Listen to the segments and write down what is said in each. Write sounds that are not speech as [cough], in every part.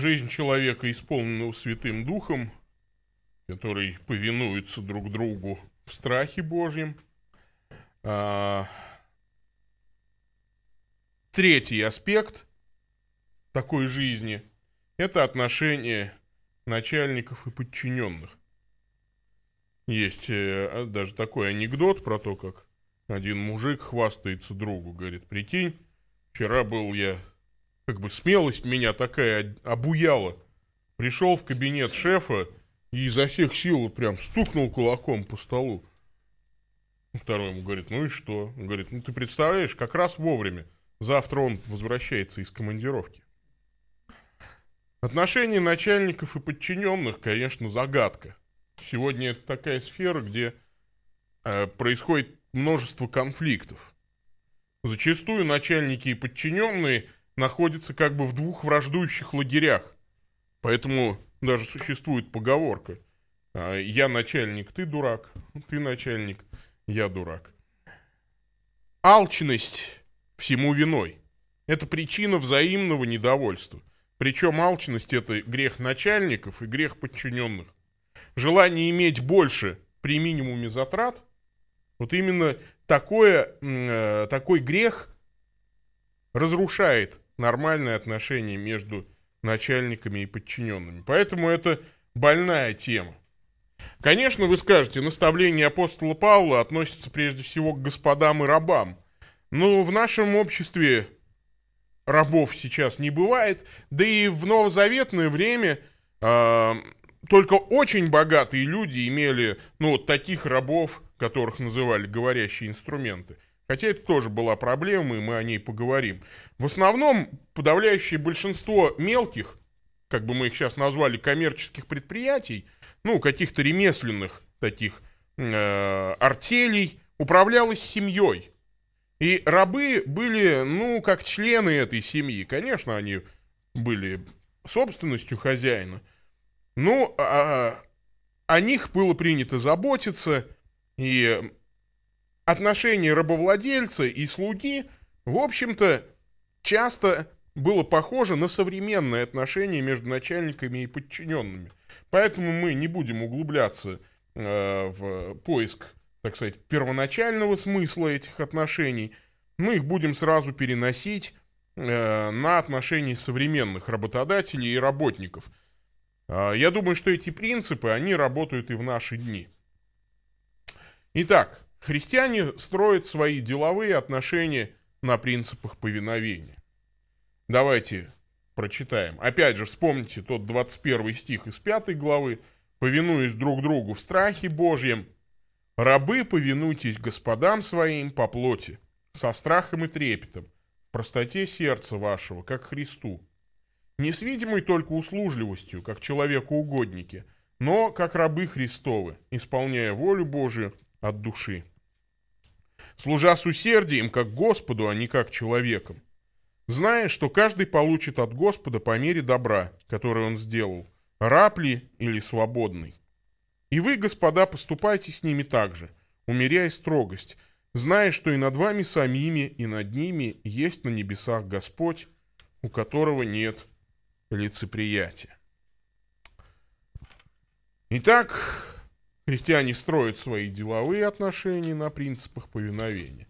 Жизнь человека, исполненного Святым Духом, который повинуется друг другу в страхе Божьем. А... Третий аспект такой жизни – это отношения начальников и подчиненных. Есть э, даже такой анекдот про то, как один мужик хвастается другу, говорит, прикинь, вчера был я как бы смелость меня такая обуяла. Пришел в кабинет шефа и изо всех сил прям стукнул кулаком по столу. Второй ему говорит, ну и что? Он говорит, ну ты представляешь, как раз вовремя. Завтра он возвращается из командировки. Отношения начальников и подчиненных, конечно, загадка. Сегодня это такая сфера, где э, происходит множество конфликтов. Зачастую начальники и подчиненные – находится как бы в двух враждующих лагерях. Поэтому даже существует поговорка. «А, я начальник, ты дурак. Ты начальник, я дурак. Алчность всему виной. Это причина взаимного недовольства. Причем алчность – это грех начальников и грех подчиненных. Желание иметь больше при минимуме затрат – вот именно такое, э, такой грех разрушает нормальные отношения между начальниками и подчиненными. Поэтому это больная тема. Конечно, вы скажете, наставление апостола Павла относится прежде всего к господам и рабам. Но в нашем обществе рабов сейчас не бывает, да и в новозаветное время э, только очень богатые люди имели, ну, вот таких рабов, которых называли говорящие инструменты – Хотя это тоже была проблема, и мы о ней поговорим. В основном подавляющее большинство мелких, как бы мы их сейчас назвали, коммерческих предприятий, ну, каких-то ремесленных таких э, артелей, управлялось семьей. И рабы были, ну, как члены этой семьи. Конечно, они были собственностью хозяина. Ну, а, о них было принято заботиться, и отношение рабовладельца и слуги, в общем-то, часто было похоже на современные отношения между начальниками и подчиненными. Поэтому мы не будем углубляться э, в поиск, так сказать, первоначального смысла этих отношений. Мы их будем сразу переносить э, на отношения современных работодателей и работников. А, я думаю, что эти принципы, они работают и в наши дни. Итак, Христиане строят свои деловые отношения на принципах повиновения. Давайте прочитаем. Опять же, вспомните тот 21 стих из 5 главы. «Повинуясь друг другу в страхе Божьем, рабы, повинуйтесь господам своим по плоти, со страхом и трепетом, в простоте сердца вашего, как Христу, не с видимой только услужливостью, как человеку угодники, но как рабы Христовы, исполняя волю Божию от души служа с усердием как Господу, а не как человеком, зная, что каждый получит от Господа по мере добра, которое он сделал, раб ли или свободный. И вы, господа, поступайте с ними так же, умеряя строгость, зная, что и над вами самими, и над ними есть на небесах Господь, у которого нет лицеприятия. Итак, Христиане строят свои деловые отношения на принципах повиновения.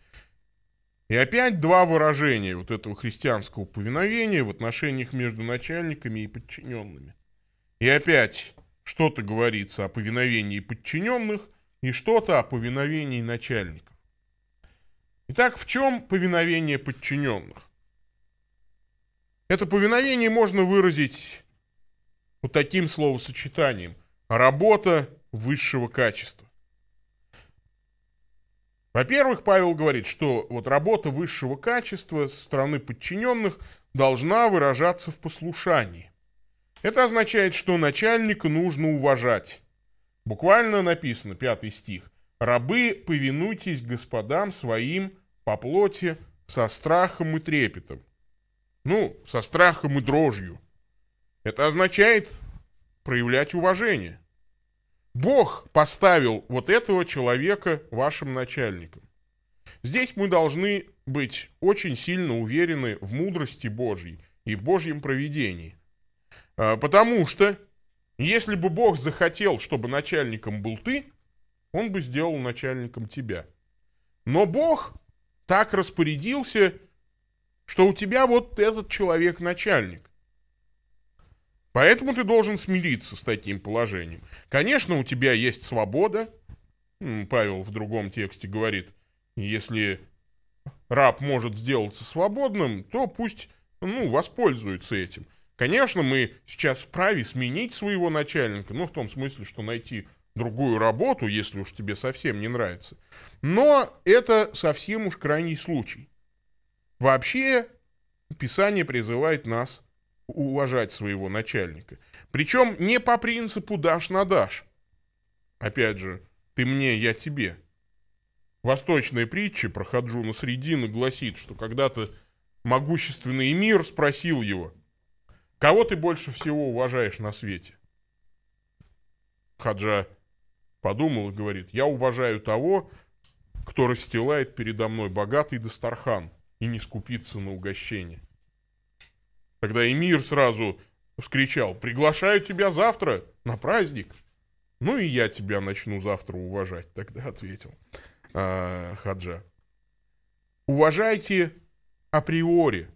И опять два выражения вот этого христианского повиновения в отношениях между начальниками и подчиненными. И опять что-то говорится о повиновении подчиненных и что-то о повиновении начальников. Итак, в чем повиновение подчиненных? Это повиновение можно выразить вот таким словосочетанием. Работа высшего качества. Во-первых, Павел говорит, что вот работа высшего качества со стороны подчиненных должна выражаться в послушании. Это означает, что начальника нужно уважать. Буквально написано, пятый стих, «Рабы, повинуйтесь господам своим по плоти со страхом и трепетом». Ну, со страхом и дрожью. Это означает проявлять уважение – Бог поставил вот этого человека вашим начальником. Здесь мы должны быть очень сильно уверены в мудрости Божьей и в Божьем проведении. А, потому что, если бы Бог захотел, чтобы начальником был ты, он бы сделал начальником тебя. Но Бог так распорядился, что у тебя вот этот человек начальник. Поэтому ты должен смириться с таким положением. Конечно, у тебя есть свобода. Павел в другом тексте говорит, если раб может сделаться свободным, то пусть ну, воспользуется этим. Конечно, мы сейчас вправе сменить своего начальника, ну, в том смысле, что найти другую работу, если уж тебе совсем не нравится. Но это совсем уж крайний случай. Вообще, Писание призывает нас уважать своего начальника. Причем не по принципу «дашь на дашь». Опять же, «ты мне, я тебе». Восточная притча про Хаджуна средину гласит, что когда-то могущественный мир спросил его, «Кого ты больше всего уважаешь на свете?» Хаджа подумал и говорит, «Я уважаю того, кто расстилает передо мной богатый Дастархан и не скупится на угощение». Тогда эмир сразу вскричал, приглашаю тебя завтра на праздник. Ну и я тебя начну завтра уважать, тогда ответил э, Хаджа. Уважайте априори,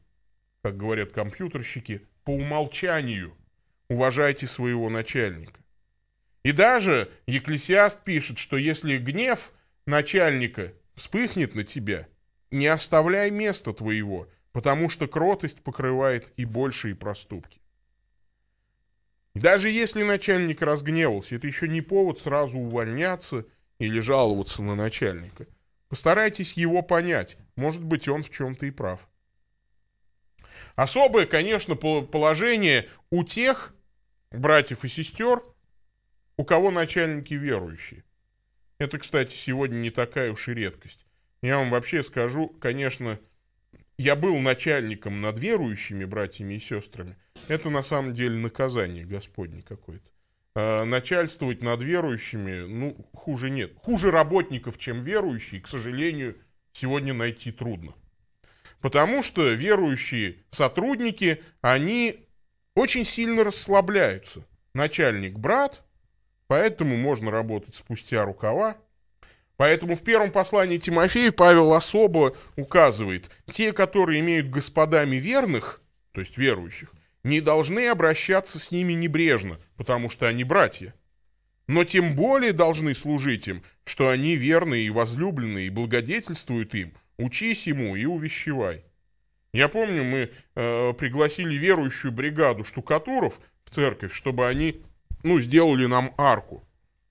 как говорят компьютерщики, по умолчанию. Уважайте своего начальника. И даже Екклесиаст пишет, что если гнев начальника вспыхнет на тебя, не оставляй места твоего, потому что кротость покрывает и большие проступки. Даже если начальник разгневался, это еще не повод сразу увольняться или жаловаться на начальника. Постарайтесь его понять, может быть он в чем-то и прав. Особое, конечно, положение у тех братьев и сестер, у кого начальники верующие. Это, кстати, сегодня не такая уж и редкость. Я вам вообще скажу, конечно, я был начальником над верующими братьями и сестрами, это на самом деле наказание Господне какое-то. А начальствовать над верующими, ну, хуже нет. Хуже работников, чем верующие, к сожалению, сегодня найти трудно. Потому что верующие сотрудники, они очень сильно расслабляются. Начальник брат, поэтому можно работать спустя рукава, Поэтому в первом послании Тимофею Павел особо указывает, те, которые имеют господами верных, то есть верующих, не должны обращаться с ними небрежно, потому что они братья. Но тем более должны служить им, что они верные и возлюбленные, и благодетельствуют им, учись ему и увещевай. Я помню, мы э, пригласили верующую бригаду штукатуров в церковь, чтобы они, ну, сделали нам арку.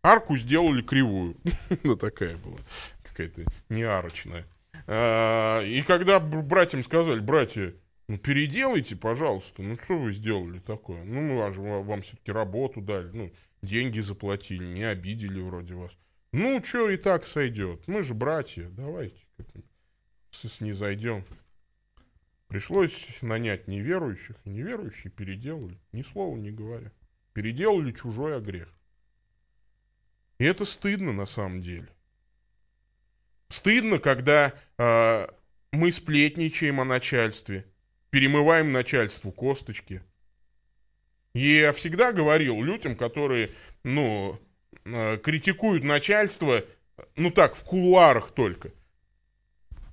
Арку сделали кривую. [laughs] Ну, такая была. Какая-то неарочная. А, и когда братьям сказали, братья, ну, переделайте, пожалуйста. Ну, что вы сделали такое? Ну, мы вам, вам все-таки работу дали, ну, деньги заплатили, не обидели вроде вас. Ну, что и так сойдет. Мы же братья, давайте не зайдем. Пришлось нанять неверующих, неверующие переделали, ни слова не говоря. Переделали чужой огрех. И это стыдно на самом деле. Стыдно, когда э, мы сплетничаем о начальстве, перемываем начальству косточки. И я всегда говорил людям, которые, ну, э, критикуют начальство, ну так, в кулуарах только,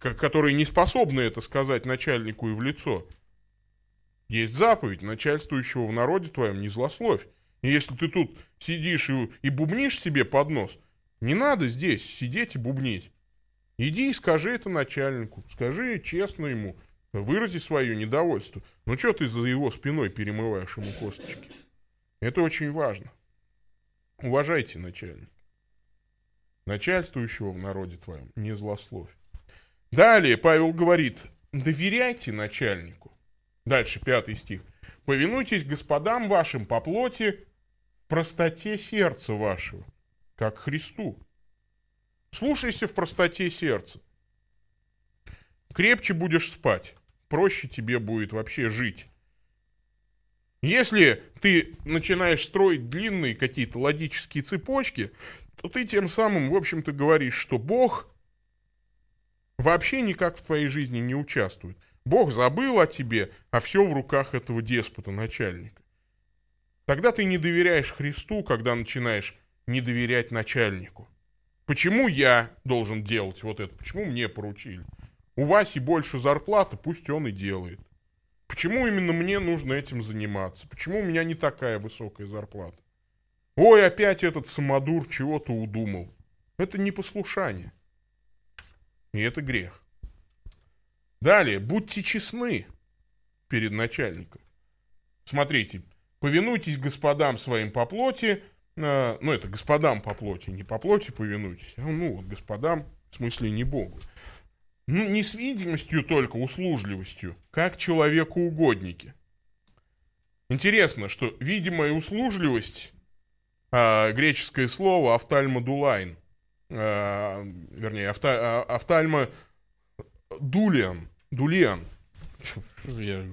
которые не способны это сказать начальнику и в лицо. Есть заповедь начальствующего в народе твоем, не злословь. И если ты тут сидишь и, и бубнишь себе под нос, не надо здесь сидеть и бубнить. Иди и скажи это начальнику, скажи честно ему, вырази свое недовольство. Ну что ты за его спиной перемываешь ему косточки? Это очень важно. Уважайте начальника. Начальствующего в народе твоем не злословь. Далее Павел говорит, доверяйте начальнику. Дальше пятый стих. Повинуйтесь господам вашим по плоти, простоте сердца вашего, как Христу. Слушайся в простоте сердца. Крепче будешь спать, проще тебе будет вообще жить. Если ты начинаешь строить длинные какие-то логические цепочки, то ты тем самым, в общем-то, говоришь, что Бог вообще никак в твоей жизни не участвует. Бог забыл о тебе, а все в руках этого деспота, начальника. Тогда ты не доверяешь Христу, когда начинаешь не доверять начальнику. Почему я должен делать вот это? Почему мне поручили? У Васи больше зарплата, пусть он и делает. Почему именно мне нужно этим заниматься? Почему у меня не такая высокая зарплата? Ой, опять этот самодур чего-то удумал. Это не послушание И это грех. Далее, будьте честны перед начальником. Смотрите, повинуйтесь господам своим по плоти, э, ну это господам по плоти, не по плоти повинуйтесь, а ну вот господам, в смысле не Богу. Ну не с видимостью только, услужливостью, как человеку угодники. Интересно, что видимая услужливость, э, греческое слово офтальмодулайн, э, вернее, офта, офтальмодулиан, э, дулиан, я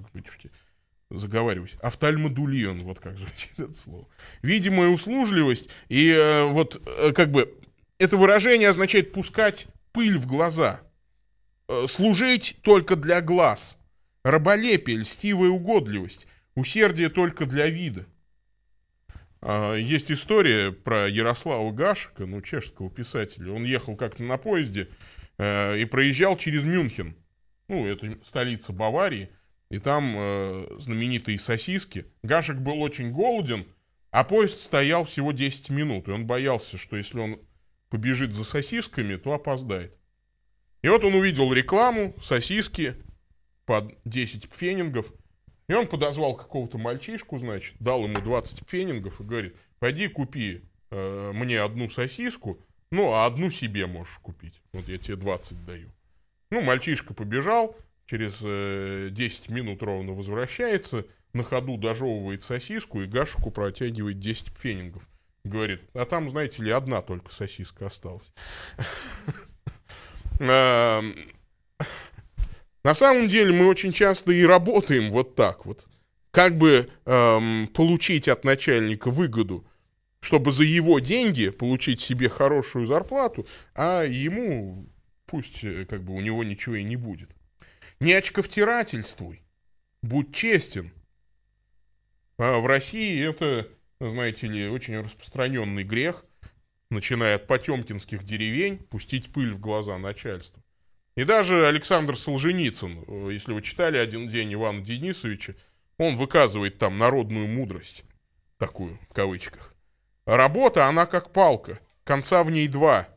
заговариваюсь. Офтальмодульон, вот как звучит это слово. Видимая услужливость и э, вот э, как бы это выражение означает пускать пыль в глаза, э, служить только для глаз, раболепие, льстивая угодливость, усердие только для вида. Э, есть история про Ярослава Гашика, ну, чешского писателя. Он ехал как-то на поезде э, и проезжал через Мюнхен. Ну, это столица Баварии – и там э, знаменитые сосиски. Гашек был очень голоден, а поезд стоял всего 10 минут. И он боялся, что если он побежит за сосисками, то опоздает. И вот он увидел рекламу, сосиски под 10 пфенингов. И он подозвал какого-то мальчишку, значит, дал ему 20 пфенингов и говорит, пойди купи э, мне одну сосиску, ну, а одну себе можешь купить. Вот я тебе 20 даю. Ну, мальчишка побежал, через 10 э, минут ровно возвращается, на ходу дожевывает сосиску и Гашику протягивает 10 пфенингов. Говорит, а там, знаете ли, одна только сосиска осталась. [laughs] Эм, на самом деле мы очень часто и работаем вот так вот. Как бы эм, получить от начальника выгоду, чтобы за его деньги получить себе хорошую зарплату, а ему пусть э, как бы у него ничего и не будет. Не очковтирательствуй. Будь честен. А в России это, знаете ли, очень распространенный грех, начиная от потемкинских деревень, пустить пыль в глаза начальству. И даже Александр Солженицын, если вы читали один день Ивана Денисовича, он выказывает там народную мудрость, такую, в кавычках. Работа, она как палка, конца в ней два.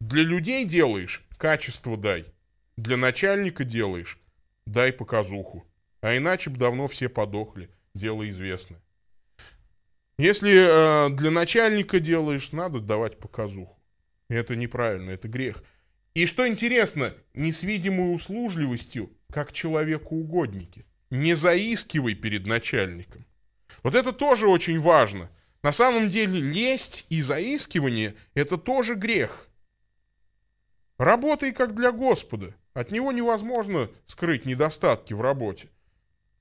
Для людей делаешь, качество дай. Для начальника делаешь? Дай показуху. А иначе бы давно все подохли. Дело известное. Если э, для начальника делаешь, надо давать показуху. Это неправильно, это грех. И что интересно, не с видимой услужливостью, как человеку угодники. Не заискивай перед начальником. Вот это тоже очень важно. На самом деле лесть и заискивание – это тоже грех. Работай как для Господа. От него невозможно скрыть недостатки в работе.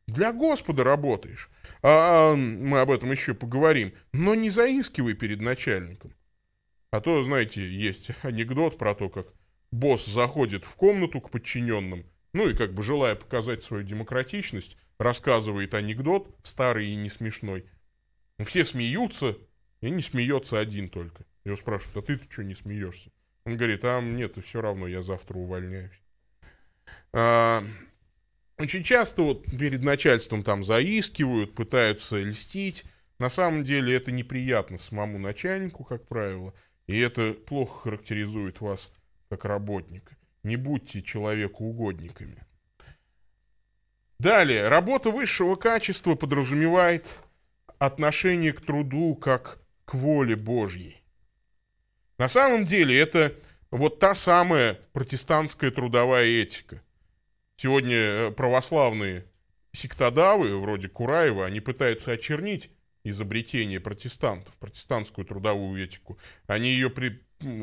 Для Господа работаешь. А, а мы об этом еще поговорим. Но не заискивай перед начальником. А то, знаете, есть анекдот про то, как босс заходит в комнату к подчиненным, ну и как бы желая показать свою демократичность, рассказывает анекдот, старый и не смешной. Все смеются, и не смеется один только. Его спрашивают, а ты-то что не смеешься? Он говорит, а мне-то все равно, я завтра увольняюсь. А, очень часто вот перед начальством там заискивают, пытаются льстить. На самом деле это неприятно самому начальнику, как правило, и это плохо характеризует вас как работника. Не будьте человеку угодниками. Далее, работа высшего качества подразумевает отношение к труду как к воле Божьей. На самом деле это вот та самая протестантская трудовая этика – Сегодня э, православные сектодавы, вроде Кураева, они пытаются очернить изобретение протестантов, протестантскую трудовую этику. Они ее при...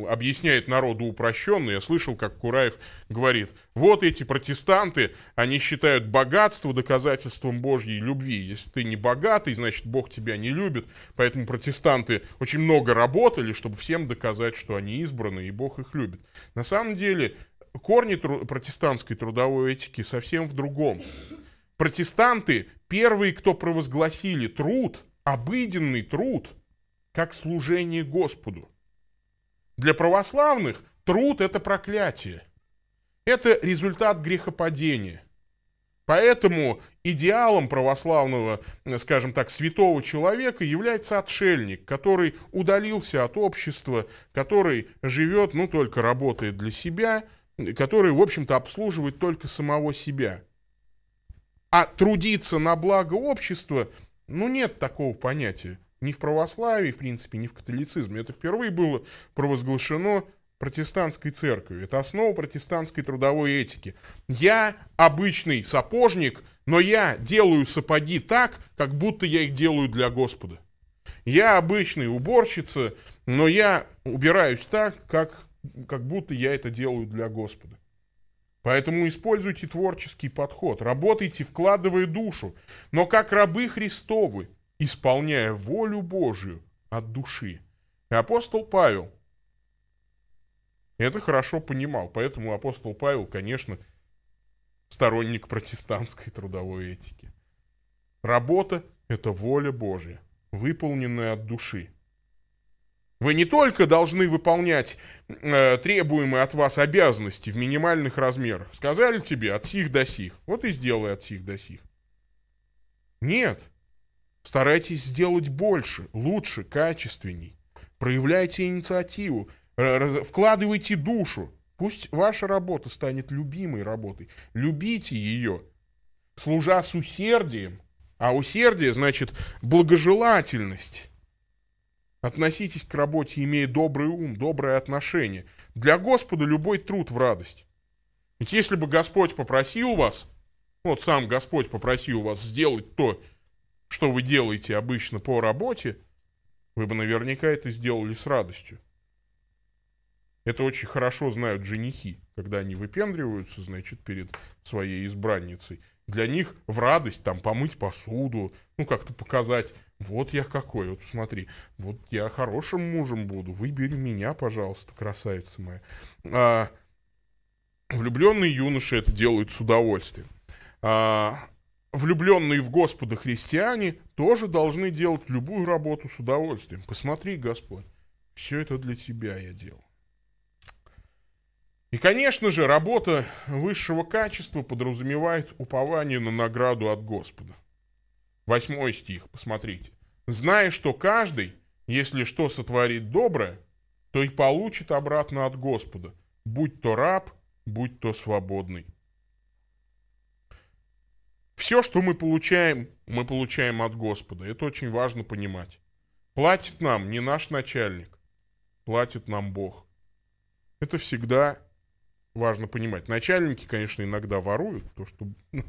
объясняют народу упрощенно. Я слышал, как Кураев говорит, вот эти протестанты, они считают богатство доказательством Божьей любви. Если ты не богатый, значит, Бог тебя не любит. Поэтому протестанты очень много работали, чтобы всем доказать, что они избраны, и Бог их любит. На самом деле, корни тру- протестантской трудовой этики совсем в другом. Протестанты первые, кто провозгласили труд, обыденный труд, как служение Господу. Для православных труд – это проклятие. Это результат грехопадения. Поэтому идеалом православного, скажем так, святого человека является отшельник, который удалился от общества, который живет, ну, только работает для себя – который, в общем-то, обслуживает только самого себя. А трудиться на благо общества, ну, нет такого понятия. Ни в православии, в принципе, ни в католицизме. Это впервые было провозглашено протестантской церковью. Это основа протестантской трудовой этики. Я обычный сапожник, но я делаю сапоги так, как будто я их делаю для Господа. Я обычный уборщица, но я убираюсь так, как как будто я это делаю для Господа. Поэтому используйте творческий подход, работайте, вкладывая душу, но как рабы Христовы, исполняя волю Божию от души. И апостол Павел это хорошо понимал, поэтому апостол Павел, конечно, сторонник протестантской трудовой этики. Работа – это воля Божья, выполненная от души – вы не только должны выполнять э, требуемые от вас обязанности в минимальных размерах. Сказали тебе от сих до сих. Вот и сделай от сих до сих. Нет. Старайтесь сделать больше, лучше, качественней. Проявляйте инициативу, вкладывайте душу. Пусть ваша работа станет любимой работой. Любите ее, служа с усердием. А усердие значит благожелательность Относитесь к работе, имея добрый ум, доброе отношение. Для Господа любой труд в радость. Ведь если бы Господь попросил вас, вот сам Господь попросил вас сделать то, что вы делаете обычно по работе, вы бы наверняка это сделали с радостью. Это очень хорошо знают женихи, когда они выпендриваются, значит, перед своей избранницей. Для них в радость там помыть посуду, ну, как-то показать вот я какой, вот посмотри, вот я хорошим мужем буду, выбери меня, пожалуйста, красавица моя. А, влюбленные юноши это делают с удовольствием. А, влюбленные в Господа христиане тоже должны делать любую работу с удовольствием. Посмотри, Господь, все это для тебя я делал. И, конечно же, работа высшего качества подразумевает упование на награду от Господа. Восьмой стих, посмотрите. «Зная, что каждый, если что сотворит доброе, то и получит обратно от Господа, будь то раб, будь то свободный». Все, что мы получаем, мы получаем от Господа. Это очень важно понимать. Платит нам не наш начальник, платит нам Бог. Это всегда важно понимать. Начальники, конечно, иногда воруют то, что, [laughs]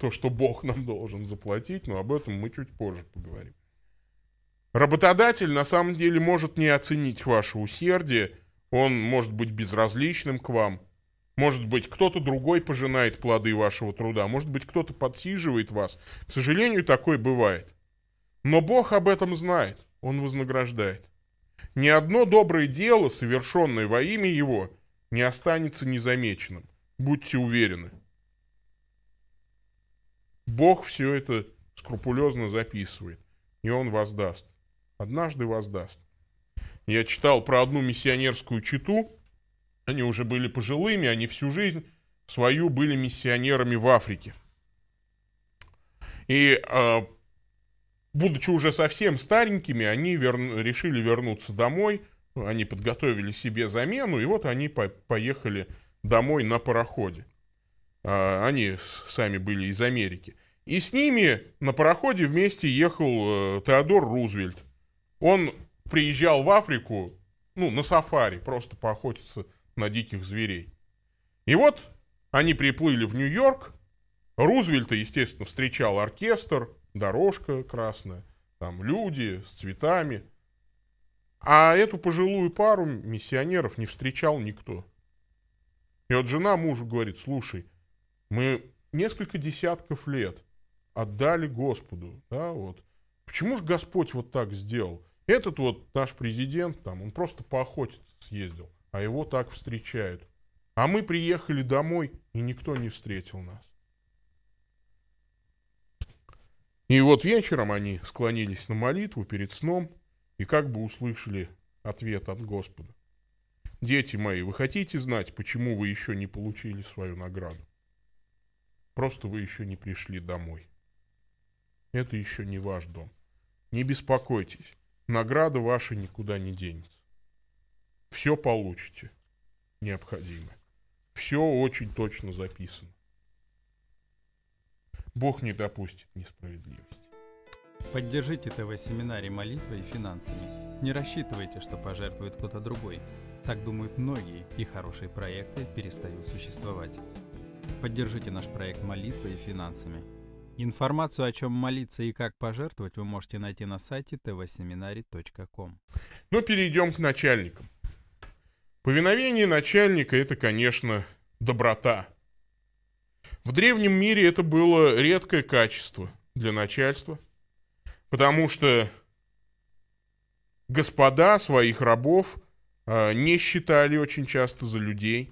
то, что Бог нам должен заплатить, но об этом мы чуть позже поговорим. Работодатель на самом деле может не оценить ваше усердие, он может быть безразличным к вам, может быть, кто-то другой пожинает плоды вашего труда, может быть, кто-то подсиживает вас. К сожалению, такое бывает. Но Бог об этом знает, Он вознаграждает. Ни одно доброе дело, совершенное во имя Его – не останется незамеченным. Будьте уверены. Бог все это скрупулезно записывает, и Он воздаст. Однажды воздаст. Я читал про одну миссионерскую читу, они уже были пожилыми, они всю жизнь свою были миссионерами в Африке. И э, будучи уже совсем старенькими, они вер... решили вернуться домой – они подготовили себе замену, и вот они по поехали домой на пароходе. А, они сами были из Америки. И с ними на пароходе вместе ехал э, Теодор Рузвельт. Он приезжал в Африку, ну, на сафари, просто поохотиться на диких зверей. И вот они приплыли в Нью-Йорк. Рузвельта, естественно, встречал оркестр, дорожка красная, там люди с цветами – а эту пожилую пару миссионеров не встречал никто. И вот жена мужу говорит, слушай, мы несколько десятков лет отдали Господу, да, вот. Почему же Господь вот так сделал? Этот вот наш президент, там, он просто поохотиться съездил, а его так встречают. А мы приехали домой, и никто не встретил нас. И вот вечером они склонились на молитву перед сном – и как бы услышали ответ от Господа. «Дети мои, вы хотите знать, почему вы еще не получили свою награду? Просто вы еще не пришли домой. Это еще не ваш дом. Не беспокойтесь, награда ваша никуда не денется. Все получите необходимое. Все очень точно записано. Бог не допустит несправедливости. Поддержите ТВ-семинарий молитвой и финансами. Не рассчитывайте, что пожертвует кто-то другой. Так думают многие, и хорошие проекты перестают существовать. Поддержите наш проект молитвой и финансами. Информацию, о чем молиться и как пожертвовать, вы можете найти на сайте tvseminary.com. Но перейдем к начальникам. Повиновение начальника – это, конечно, доброта. В древнем мире это было редкое качество для начальства потому что господа своих рабов э, не считали очень часто за людей.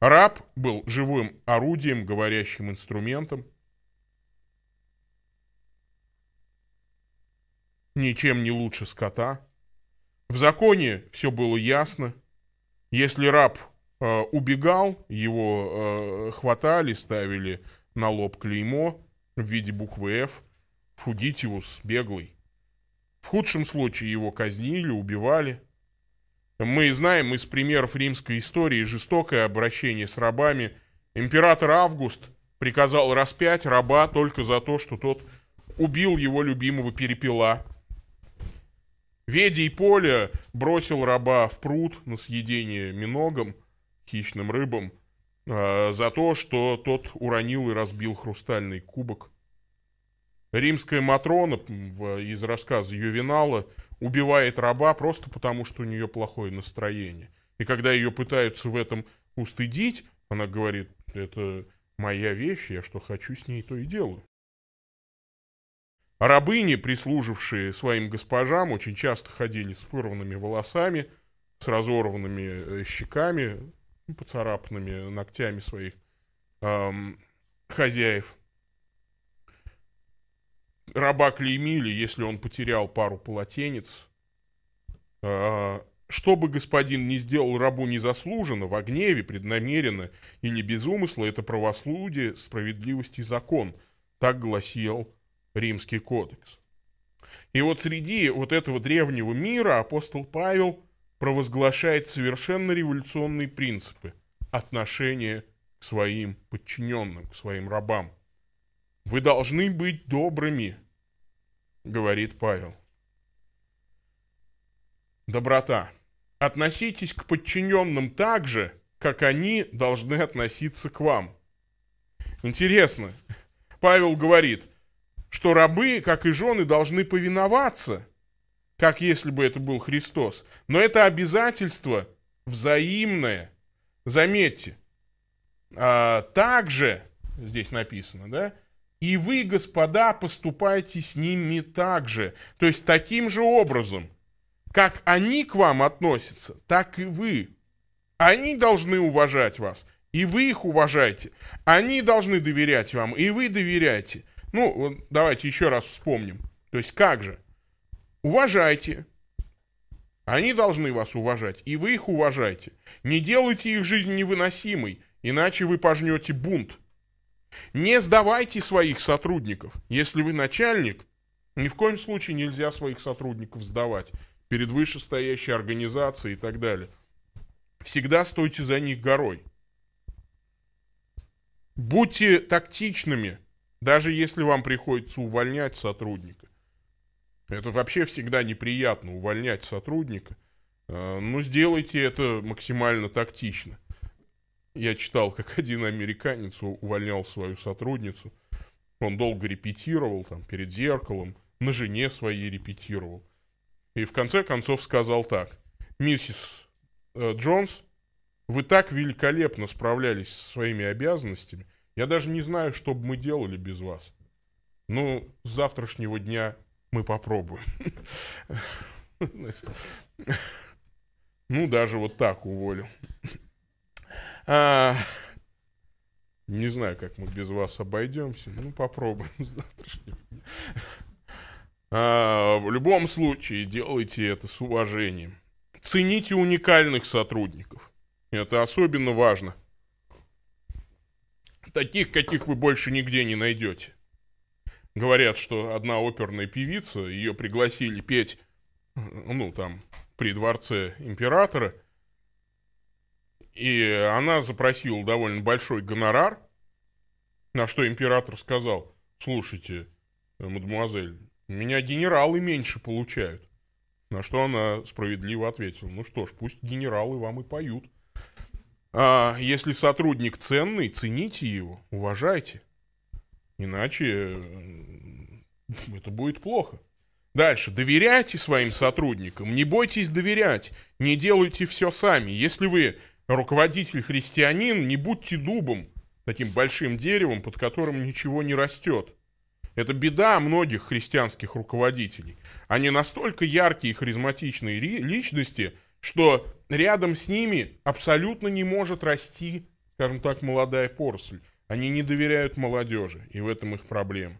Раб был живым орудием, говорящим инструментом. Ничем не лучше скота. В законе все было ясно. Если раб э, убегал, его э, хватали, ставили на лоб клеймо в виде буквы F. Фугитиус беглый. В худшем случае его казнили, убивали. Мы знаем из примеров римской истории жестокое обращение с рабами. Император Август приказал распять раба только за то, что тот убил его любимого перепела. Ведий Поля бросил раба в пруд на съедение миногом, хищным рыбам, а, за то, что тот уронил и разбил хрустальный кубок Римская Матрона из рассказа Ювенала убивает раба просто потому, что у нее плохое настроение. И когда ее пытаются в этом устыдить, она говорит, это моя вещь, я что хочу с ней, то и делаю. Рабыни, прислужившие своим госпожам, очень часто ходили с вырванными волосами, с разорванными э, щеками, ну, поцарапанными ногтями своих эм, хозяев раба клеймили, если он потерял пару полотенец. А, что бы господин не сделал рабу незаслуженно, в гневе, преднамеренно или без умысла, это правосудие, справедливость и закон. Так гласил Римский кодекс. И вот среди вот этого древнего мира апостол Павел провозглашает совершенно революционные принципы отношения к своим подчиненным, к своим рабам. Вы должны быть добрыми, говорит Павел. Доброта. Относитесь к подчиненным так же, как они должны относиться к вам. Интересно, Павел говорит, что рабы, как и жены, должны повиноваться, как если бы это был Христос. Но это обязательство взаимное. Заметьте, а также здесь написано, да, и вы, господа, поступайте с ними так же, то есть таким же образом. Как они к вам относятся, так и вы. Они должны уважать вас, и вы их уважаете. Они должны доверять вам, и вы доверяете. Ну, давайте еще раз вспомним. То есть как же? Уважайте. Они должны вас уважать, и вы их уважаете. Не делайте их жизнь невыносимой, иначе вы пожнете бунт. Не сдавайте своих сотрудников. Если вы начальник, ни в коем случае нельзя своих сотрудников сдавать перед вышестоящей организацией и так далее. Всегда стойте за них горой. Будьте тактичными, даже если вам приходится увольнять сотрудника. Это вообще всегда неприятно, увольнять сотрудника. Э, Но ну, сделайте это максимально тактично. Я читал, как один американец увольнял свою сотрудницу. Он долго репетировал там перед зеркалом, на жене своей репетировал. И в конце концов сказал так. «Миссис э, Джонс, вы так великолепно справлялись со своими обязанностями. Я даже не знаю, что бы мы делали без вас. Ну, с завтрашнего дня мы попробуем. [laughs] Ну, даже вот так уволил. А, не знаю, как мы без вас обойдемся. Ну, попробуем завтрашнего дня. А, в любом случае, делайте это с уважением. Цените уникальных сотрудников. Это особенно важно. Таких, каких вы больше нигде не найдете. Говорят, что одна оперная певица, ее пригласили петь, ну, там, при дворце императора – и она запросила довольно большой гонорар, на что император сказал, слушайте, мадемуазель, меня генералы меньше получают. На что она справедливо ответила, ну что ж, пусть генералы вам и поют. А если сотрудник ценный, цените его, уважайте. Иначе это будет плохо. Дальше. Доверяйте своим сотрудникам, не бойтесь доверять, не делайте все сами. Если вы руководитель христианин, не будьте дубом, таким большим деревом, под которым ничего не растет. Это беда многих христианских руководителей. Они настолько яркие и харизматичные личности, что рядом с ними абсолютно не может расти, скажем так, молодая поросль. Они не доверяют молодежи, и в этом их проблема.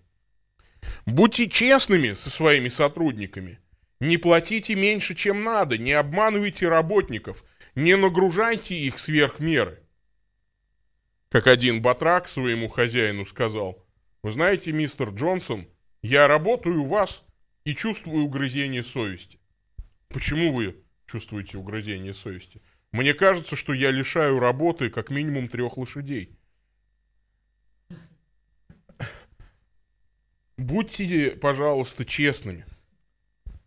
Будьте честными со своими сотрудниками. Не платите меньше, чем надо, не обманывайте работников – не нагружайте их сверх меры. Как один батрак своему хозяину сказал, «Вы знаете, мистер Джонсон, я работаю у вас и чувствую угрызение совести». «Почему вы чувствуете угрызение совести?» «Мне кажется, что я лишаю работы как минимум трех лошадей». Будьте, пожалуйста, честными.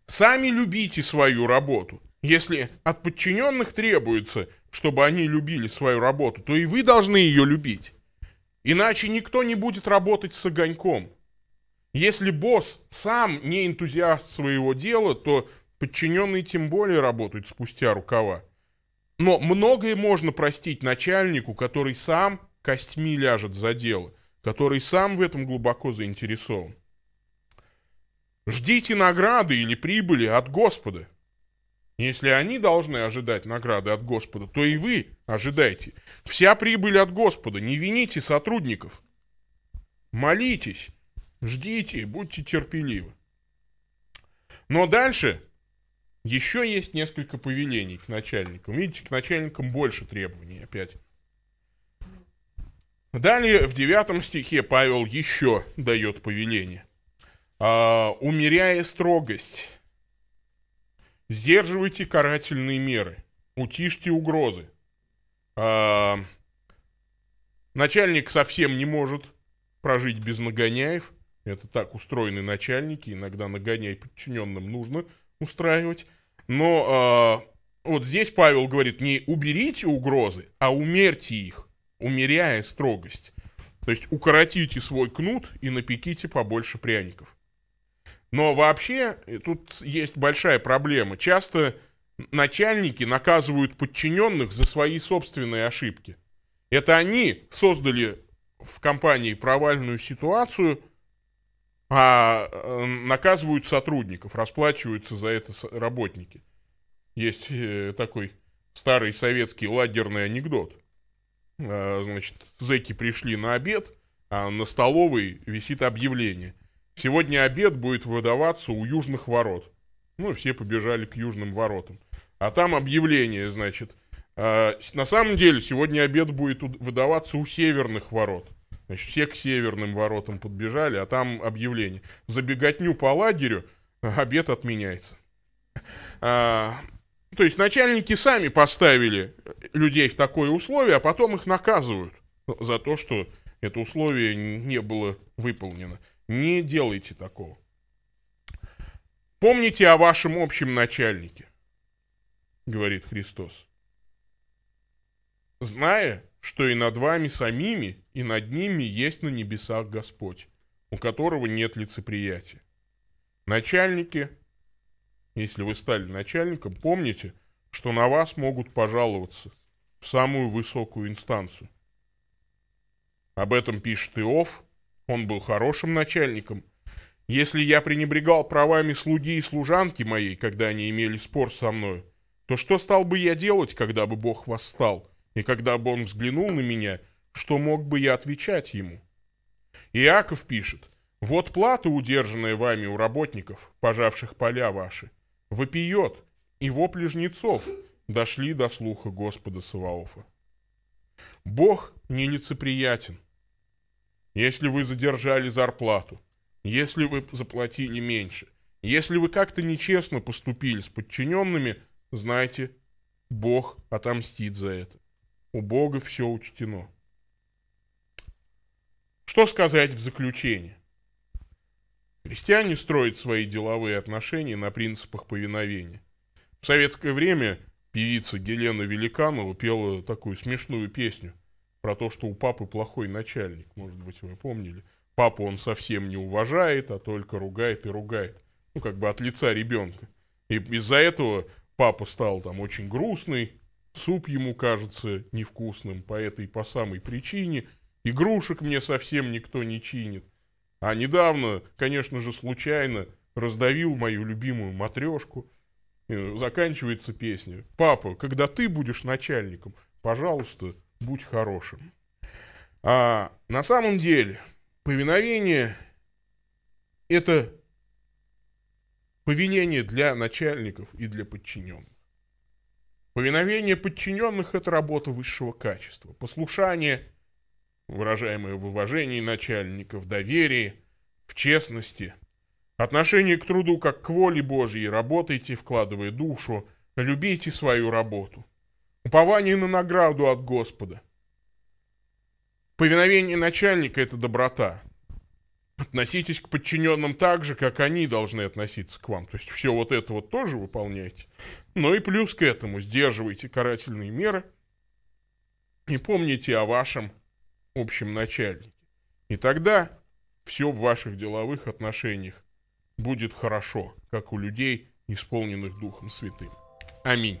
Сами любите свою работу – если от подчиненных требуется, чтобы они любили свою работу, то и вы должны ее любить. Иначе никто не будет работать с огоньком. Если босс сам не энтузиаст своего дела, то подчиненные тем более работают спустя рукава. Но многое можно простить начальнику, который сам костьми ляжет за дело, который сам в этом глубоко заинтересован. Ждите награды или прибыли от Господа. Если они должны ожидать награды от Господа, то и вы ожидайте. Вся прибыль от Господа, не вините сотрудников. Молитесь, ждите, будьте терпеливы. Но дальше еще есть несколько повелений к начальникам. Видите, к начальникам больше требований опять. Далее в девятом стихе Павел еще дает повеление. «А, «Умеряя строгость, Сдерживайте карательные меры. Утишьте угрозы. А, начальник совсем не может прожить без нагоняев. Это так устроены начальники. Иногда нагоняй подчиненным нужно устраивать. Но а, вот здесь Павел говорит, не уберите угрозы, а умерьте их, умеряя строгость. То есть укоротите свой кнут и напеките побольше пряников. Но вообще э, тут есть большая проблема. Часто начальники наказывают подчиненных за свои собственные ошибки. Это они создали в компании провальную ситуацию, а э, наказывают сотрудников, расплачиваются за это работники. Есть э, такой старый советский лагерный анекдот. Значит, зэки пришли на обед, а на столовой висит объявление – Сегодня обед будет выдаваться у южных ворот. Ну, все побежали к южным воротам. А там объявление, значит. Э, на самом деле, сегодня обед будет выдаваться у северных ворот. Значит, все к северным воротам подбежали, а там объявление. забегатьню по лагерю а, обед отменяется. А, то есть начальники сами поставили людей в такое условие, а потом их наказывают за то, что это условие не было выполнено. Не делайте такого. Помните о вашем общем начальнике, говорит Христос. Зная, что и над вами самими, и над ними есть на небесах Господь, у которого нет лицеприятия. Начальники, если вы стали начальником, помните, что на вас могут пожаловаться в самую высокую инстанцию. Об этом пишет Иов он был хорошим начальником. Если я пренебрегал правами слуги и служанки моей, когда они имели спор со мной, то что стал бы я делать, когда бы Бог восстал, и когда бы он взглянул на меня, что мог бы я отвечать ему? Иаков пишет, «Вот плата, удержанная вами у работников, пожавших поля ваши, вопиет, и вопли жнецов дошли до слуха Господа Саваофа». Бог нелицеприятен если вы задержали зарплату, если вы заплатили меньше, если вы как-то нечестно поступили с подчиненными, знайте, Бог отомстит за это. У Бога все учтено. Что сказать в заключение? Крестьяне строят свои деловые отношения на принципах повиновения. В советское время певица Гелена Великанова пела такую смешную песню – про то, что у папы плохой начальник, может быть, вы помнили. Папу он совсем не уважает, а только ругает и ругает. Ну, как бы от лица ребенка. И из-за этого папа стал там очень грустный, суп ему кажется невкусным по этой, по самой причине, игрушек мне совсем никто не чинит. А недавно, конечно же, случайно раздавил мою любимую матрешку. Э, заканчивается песня. Папа, когда ты будешь начальником, пожалуйста, будь хорошим. А на самом деле повиновение – это повеление для начальников и для подчиненных. Повиновение подчиненных – это работа высшего качества. Послушание, выражаемое в уважении начальников, в доверии, в честности. Отношение к труду как к воле Божьей. Работайте, вкладывая душу. Любите свою работу упование на награду от Господа. Повиновение начальника – это доброта. Относитесь к подчиненным так же, как они должны относиться к вам. То есть все вот это вот тоже выполняйте. Но и плюс к этому сдерживайте карательные меры и помните о вашем общем начальнике. И тогда все в ваших деловых отношениях будет хорошо, как у людей, исполненных Духом Святым. Аминь.